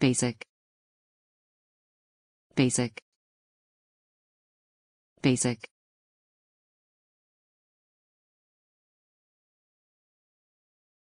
Basic. Basic. Basic.